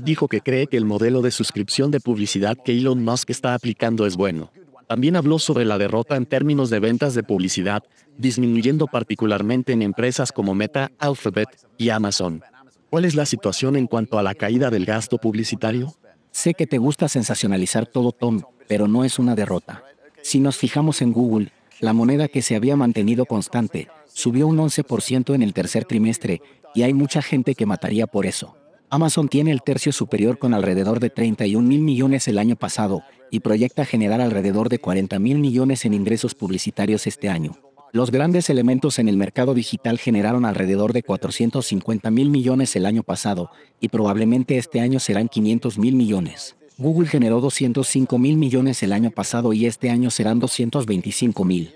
dijo que cree que el modelo de suscripción de publicidad que Elon Musk está aplicando es bueno. También habló sobre la derrota en términos de ventas de publicidad, disminuyendo particularmente en empresas como Meta, Alphabet y Amazon. ¿Cuál es la situación en cuanto a la caída del gasto publicitario? Sé que te gusta sensacionalizar todo, Tom, pero no es una derrota. Si nos fijamos en Google, la moneda que se había mantenido constante subió un 11% en el tercer trimestre, y hay mucha gente que mataría por eso. Amazon tiene el tercio superior con alrededor de 31 mil millones el año pasado y proyecta generar alrededor de 40 mil millones en ingresos publicitarios este año. Los grandes elementos en el mercado digital generaron alrededor de 450 mil millones el año pasado y probablemente este año serán 500 mil millones. Google generó 205 mil millones el año pasado y este año serán 225 mil.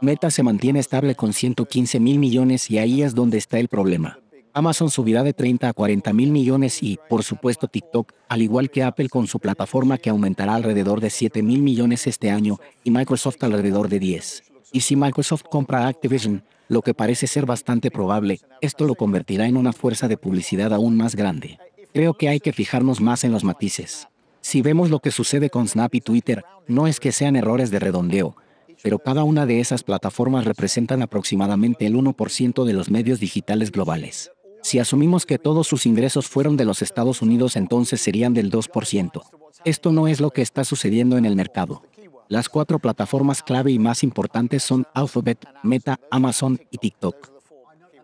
Meta se mantiene estable con 115 mil millones y ahí es donde está el problema. Amazon subirá de 30 a 40 mil millones y, por supuesto, TikTok, al igual que Apple con su plataforma que aumentará alrededor de 7 mil millones este año y Microsoft alrededor de 10. Y si Microsoft compra Activision, lo que parece ser bastante probable, esto lo convertirá en una fuerza de publicidad aún más grande. Creo que hay que fijarnos más en los matices. Si vemos lo que sucede con Snap y Twitter, no es que sean errores de redondeo, pero cada una de esas plataformas representan aproximadamente el 1% de los medios digitales globales. Si asumimos que todos sus ingresos fueron de los Estados Unidos, entonces serían del 2%. Esto no es lo que está sucediendo en el mercado. Las cuatro plataformas clave y más importantes son Alphabet, Meta, Amazon y TikTok.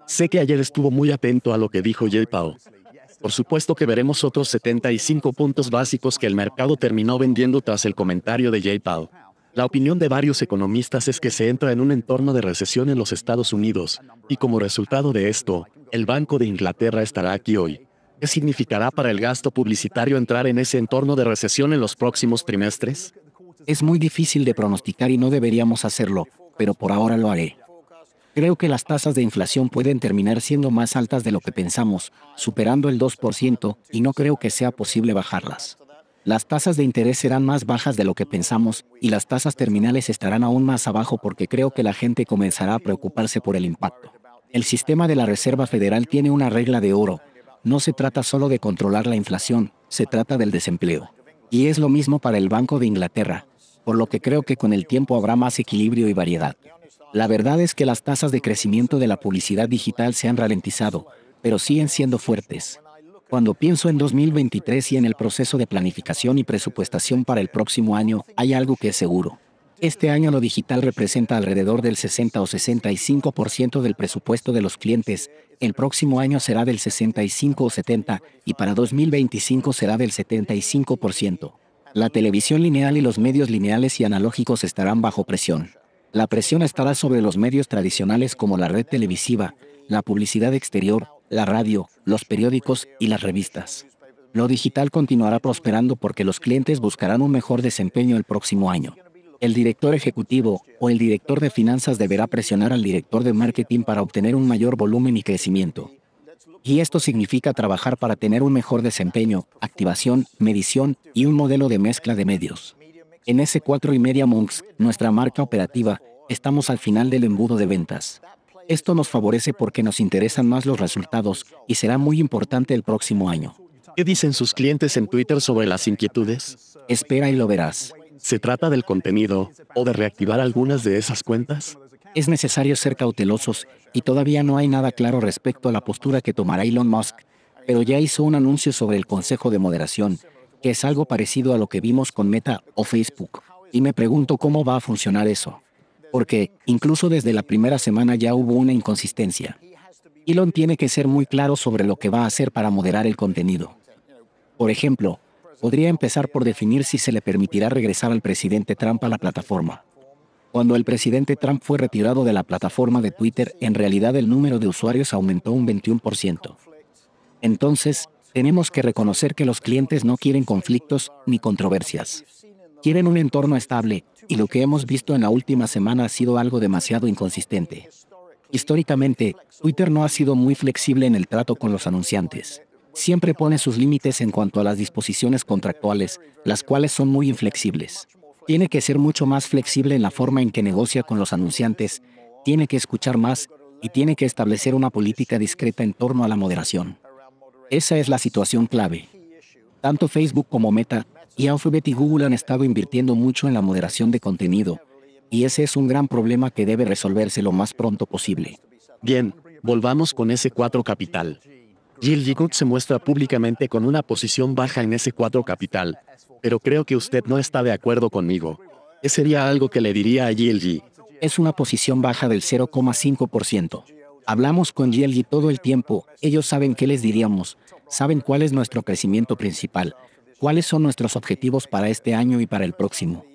Sé que ayer estuvo muy atento a lo que dijo Jay Powell. Por supuesto que veremos otros 75 puntos básicos que el mercado terminó vendiendo tras el comentario de Jay Powell. La opinión de varios economistas es que se entra en un entorno de recesión en los Estados Unidos, y como resultado de esto, el Banco de Inglaterra estará aquí hoy. ¿Qué significará para el gasto publicitario entrar en ese entorno de recesión en los próximos trimestres? Es muy difícil de pronosticar y no deberíamos hacerlo, pero por ahora lo haré. Creo que las tasas de inflación pueden terminar siendo más altas de lo que pensamos, superando el 2%, y no creo que sea posible bajarlas. Las tasas de interés serán más bajas de lo que pensamos, y las tasas terminales estarán aún más abajo porque creo que la gente comenzará a preocuparse por el impacto. El sistema de la Reserva Federal tiene una regla de oro. No se trata solo de controlar la inflación, se trata del desempleo. Y es lo mismo para el Banco de Inglaterra, por lo que creo que con el tiempo habrá más equilibrio y variedad. La verdad es que las tasas de crecimiento de la publicidad digital se han ralentizado, pero siguen siendo fuertes. Cuando pienso en 2023 y en el proceso de planificación y presupuestación para el próximo año, hay algo que es seguro. Este año lo digital representa alrededor del 60 o 65% del presupuesto de los clientes, el próximo año será del 65 o 70 y para 2025 será del 75%. La televisión lineal y los medios lineales y analógicos estarán bajo presión. La presión estará sobre los medios tradicionales como la red televisiva, la publicidad exterior, la radio, los periódicos y las revistas. Lo digital continuará prosperando porque los clientes buscarán un mejor desempeño el próximo año. El director ejecutivo o el director de finanzas deberá presionar al director de marketing para obtener un mayor volumen y crecimiento. Y esto significa trabajar para tener un mejor desempeño, activación, medición y un modelo de mezcla de medios. En S4 y Media Monks, nuestra marca operativa, estamos al final del embudo de ventas. Esto nos favorece porque nos interesan más los resultados y será muy importante el próximo año. ¿Qué dicen sus clientes en Twitter sobre las inquietudes? Espera y lo verás. ¿Se trata del contenido o de reactivar algunas de esas cuentas? Es necesario ser cautelosos y todavía no hay nada claro respecto a la postura que tomará Elon Musk, pero ya hizo un anuncio sobre el Consejo de Moderación, que es algo parecido a lo que vimos con Meta o Facebook. Y me pregunto cómo va a funcionar eso. Porque, incluso desde la primera semana ya hubo una inconsistencia. Elon tiene que ser muy claro sobre lo que va a hacer para moderar el contenido. Por ejemplo, podría empezar por definir si se le permitirá regresar al presidente Trump a la plataforma. Cuando el presidente Trump fue retirado de la plataforma de Twitter, en realidad el número de usuarios aumentó un 21%. Entonces, tenemos que reconocer que los clientes no quieren conflictos ni controversias. Quieren un entorno estable, y lo que hemos visto en la última semana ha sido algo demasiado inconsistente. Históricamente, Twitter no ha sido muy flexible en el trato con los anunciantes siempre pone sus límites en cuanto a las disposiciones contractuales, las cuales son muy inflexibles. Tiene que ser mucho más flexible en la forma en que negocia con los anunciantes, tiene que escuchar más y tiene que establecer una política discreta en torno a la moderación. Esa es la situación clave. Tanto Facebook como Meta y Alphabet y Google han estado invirtiendo mucho en la moderación de contenido, y ese es un gran problema que debe resolverse lo más pronto posible. Bien, volvamos con ese cuatro capital gil se muestra públicamente con una posición baja en ese cuadro capital. Pero creo que usted no está de acuerdo conmigo. Ese sería algo que le diría a Yilgi? Es una posición baja del 0,5%. Hablamos con Yilgi todo el tiempo. Ellos saben qué les diríamos. Saben cuál es nuestro crecimiento principal. Cuáles son nuestros objetivos para este año y para el próximo.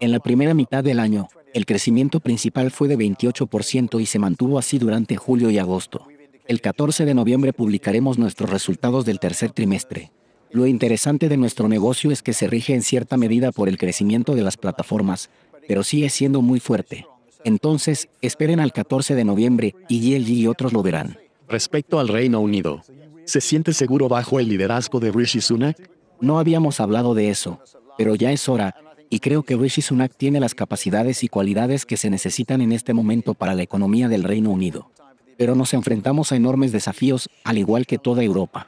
En la primera mitad del año, el crecimiento principal fue de 28% y se mantuvo así durante julio y agosto. El 14 de noviembre publicaremos nuestros resultados del tercer trimestre. Lo interesante de nuestro negocio es que se rige en cierta medida por el crecimiento de las plataformas, pero sigue siendo muy fuerte. Entonces, esperen al 14 de noviembre y GLG y otros lo verán. Respecto al Reino Unido, ¿se siente seguro bajo el liderazgo de Rishi Sunak? No habíamos hablado de eso, pero ya es hora, y creo que Rishi Sunak tiene las capacidades y cualidades que se necesitan en este momento para la economía del Reino Unido pero nos enfrentamos a enormes desafíos, al igual que toda Europa.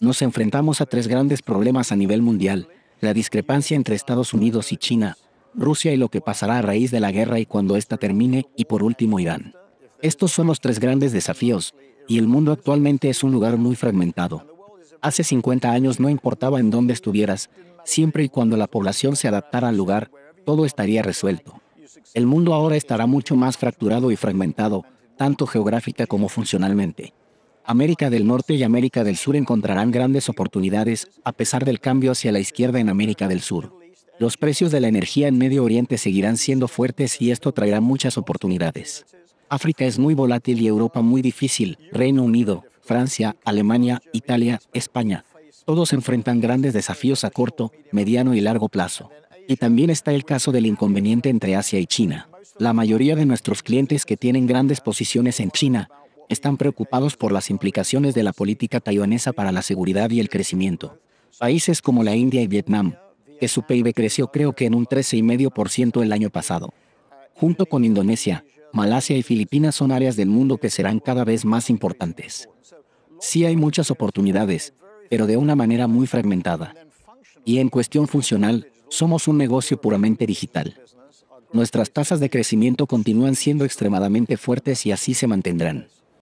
Nos enfrentamos a tres grandes problemas a nivel mundial, la discrepancia entre Estados Unidos y China, Rusia y lo que pasará a raíz de la guerra y cuando ésta termine, y por último Irán. Estos son los tres grandes desafíos, y el mundo actualmente es un lugar muy fragmentado. Hace 50 años no importaba en dónde estuvieras, siempre y cuando la población se adaptara al lugar, todo estaría resuelto. El mundo ahora estará mucho más fracturado y fragmentado, tanto geográfica como funcionalmente. América del Norte y América del Sur encontrarán grandes oportunidades a pesar del cambio hacia la izquierda en América del Sur. Los precios de la energía en Medio Oriente seguirán siendo fuertes y esto traerá muchas oportunidades. África es muy volátil y Europa muy difícil. Reino Unido, Francia, Alemania, Italia, España. Todos enfrentan grandes desafíos a corto, mediano y largo plazo. Y también está el caso del inconveniente entre Asia y China. La mayoría de nuestros clientes que tienen grandes posiciones en China están preocupados por las implicaciones de la política taiwanesa para la seguridad y el crecimiento. Países como la India y Vietnam, que su PIB creció creo que en un 13,5% el año pasado. Junto con Indonesia, Malasia y Filipinas son áreas del mundo que serán cada vez más importantes. Sí hay muchas oportunidades, pero de una manera muy fragmentada. Y en cuestión funcional, somos un negocio puramente digital. Nuestras tasas de crecimiento continúan siendo extremadamente fuertes y así se mantendrán.